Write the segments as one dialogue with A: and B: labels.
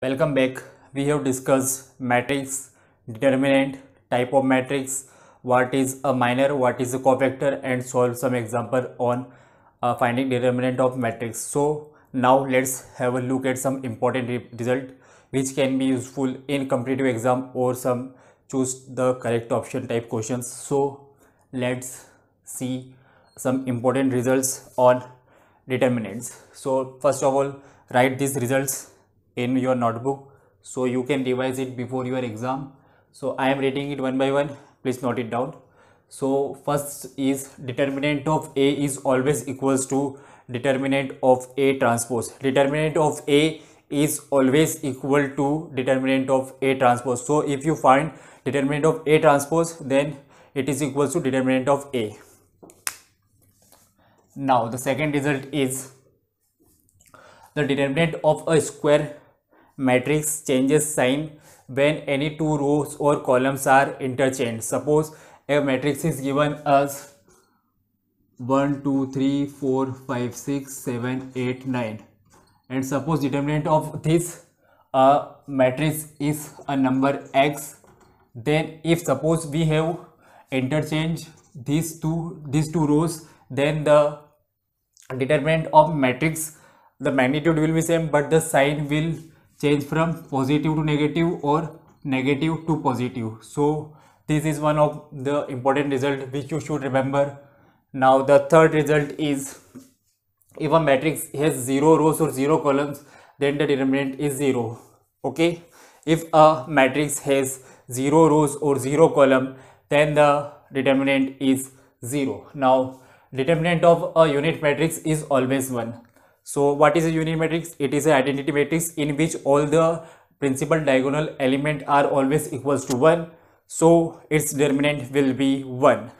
A: Welcome back. We have discussed matrix, determinant, type of matrix, what is a minor, what is a covector and solve some example on uh, finding determinant of matrix. So now let's have a look at some important re result which can be useful in competitive exam or some choose the correct option type questions. So let's see some important results on determinants. So first of all, write these results in your notebook so you can revise it before your exam so i am reading it one by one please note it down so first is determinant of a is always equals to determinant of a transpose determinant of a is always equal to determinant of a transpose so if you find determinant of a transpose then it is equals to determinant of a now the second result is the determinant of a square matrix changes sign when any two rows or columns are interchanged. Suppose a matrix is given as 1, 2, 3, 4, 5, 6, 7, 8, 9 and suppose determinant of this uh, matrix is a number x then if suppose we have interchange these two these two rows then the determinant of matrix the magnitude will be same but the sign will change from positive to negative or negative to positive so this is one of the important result which you should remember now the third result is if a matrix has zero rows or zero columns then the determinant is zero okay if a matrix has zero rows or zero column then the determinant is zero now determinant of a unit matrix is always one so what is a unit matrix? It is an identity matrix in which all the principal diagonal element are always equals to 1. So its determinant will be 1.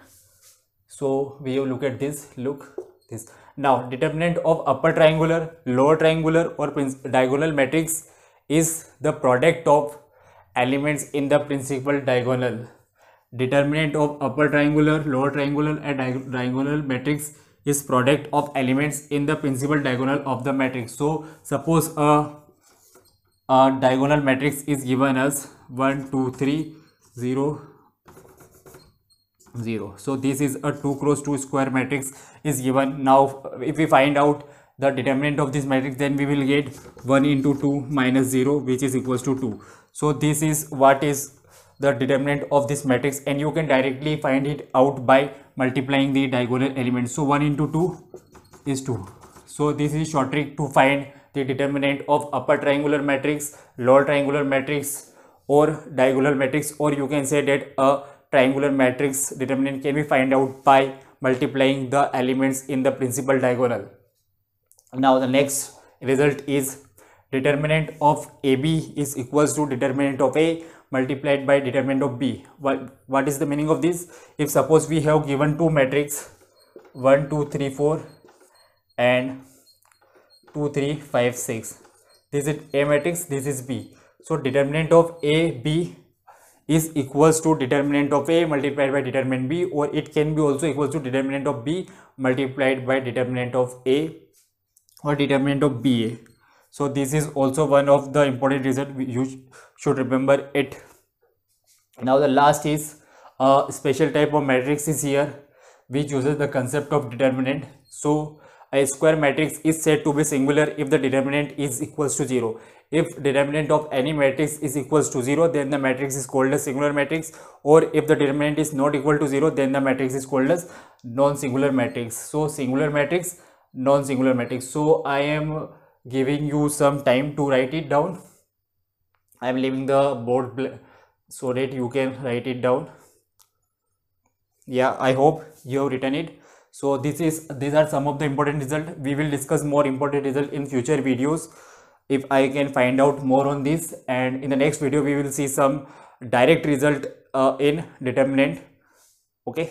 A: So we look at this, look this. Now determinant of upper triangular, lower triangular or diagonal matrix is the product of elements in the principal diagonal. Determinant of upper triangular, lower triangular and diagonal matrix is product of elements in the principal diagonal of the matrix so suppose a, a diagonal matrix is given as 1 2 3 0 0 so this is a 2 cross 2 square matrix is given now if we find out the determinant of this matrix then we will get 1 into 2 minus 0 which is equals to 2 so this is what is the determinant of this matrix and you can directly find it out by multiplying the diagonal elements. So 1 into 2 is 2. So this is short trick to find the determinant of upper triangular matrix, lower triangular matrix or diagonal matrix or you can say that a triangular matrix determinant can be find out by multiplying the elements in the principal diagonal. Now the next result is determinant of AB is equals to determinant of A multiplied by determinant of b what, what is the meaning of this if suppose we have given two matrix 1 2 3 4 and 2 3 5 6 this is a matrix this is b so determinant of a b is equals to determinant of a multiplied by determinant b or it can be also equals to determinant of b multiplied by determinant of a or determinant of ba so this is also one of the important reason you should remember it now the last is a special type of matrix is here which uses the concept of determinant so a square matrix is said to be singular if the determinant is equals to 0 if determinant of any matrix is equals to 0 then the matrix is called a singular matrix or if the determinant is not equal to 0 then the matrix is called as non-singular matrix so singular matrix non-singular matrix so i am giving you some time to write it down i'm leaving the board so that you can write it down yeah i hope you have written it so this is these are some of the important result we will discuss more important result in future videos if i can find out more on this and in the next video we will see some direct result uh, in determinant okay